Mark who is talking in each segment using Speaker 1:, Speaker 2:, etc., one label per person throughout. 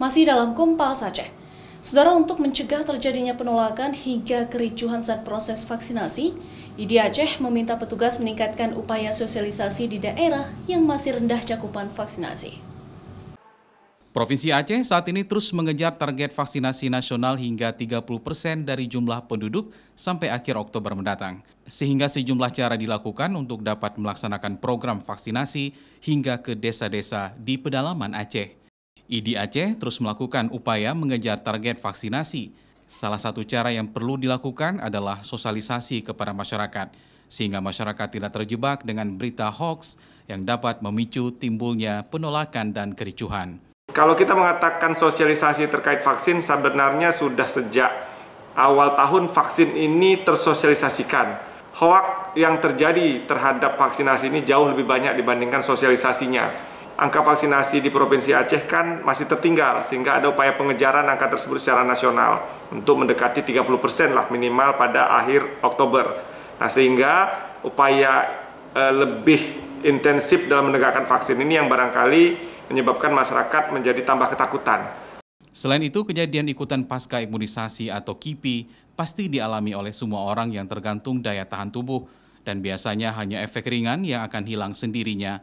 Speaker 1: masih dalam kumpal saja. Saudara untuk mencegah terjadinya penolakan hingga kericuhan saat proses vaksinasi, IDI Aceh meminta petugas meningkatkan upaya sosialisasi di daerah yang masih rendah cakupan vaksinasi.
Speaker 2: Provinsi Aceh saat ini terus mengejar target vaksinasi nasional hingga 30 persen dari jumlah penduduk sampai akhir Oktober mendatang. Sehingga sejumlah cara dilakukan untuk dapat melaksanakan program vaksinasi hingga ke desa-desa di pedalaman Aceh. ID Aceh terus melakukan upaya mengejar target vaksinasi. Salah satu cara yang perlu dilakukan adalah sosialisasi kepada masyarakat, sehingga masyarakat tidak terjebak dengan berita hoax yang dapat memicu timbulnya penolakan dan kericuhan.
Speaker 3: Kalau kita mengatakan sosialisasi terkait vaksin, sebenarnya sudah sejak awal tahun vaksin ini tersosialisasikan. Hoak yang terjadi terhadap vaksinasi ini jauh lebih banyak dibandingkan sosialisasinya angka vaksinasi di Provinsi Aceh kan masih tertinggal sehingga ada upaya pengejaran angka tersebut secara nasional untuk mendekati 30% lah minimal pada akhir Oktober. Nah, sehingga upaya e, lebih intensif dalam menegakkan vaksin ini yang barangkali menyebabkan masyarakat menjadi tambah ketakutan.
Speaker 2: Selain itu, kejadian ikutan pasca imunisasi atau KIPI pasti dialami oleh semua orang yang tergantung daya tahan tubuh dan biasanya hanya efek ringan yang akan hilang sendirinya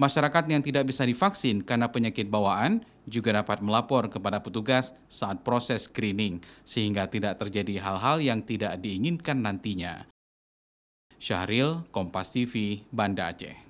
Speaker 2: Masyarakat yang tidak bisa divaksin karena penyakit bawaan juga dapat melapor kepada petugas saat proses screening, sehingga tidak terjadi hal-hal yang
Speaker 3: tidak diinginkan nantinya. Syahril, Kompas TV, Banda Aceh.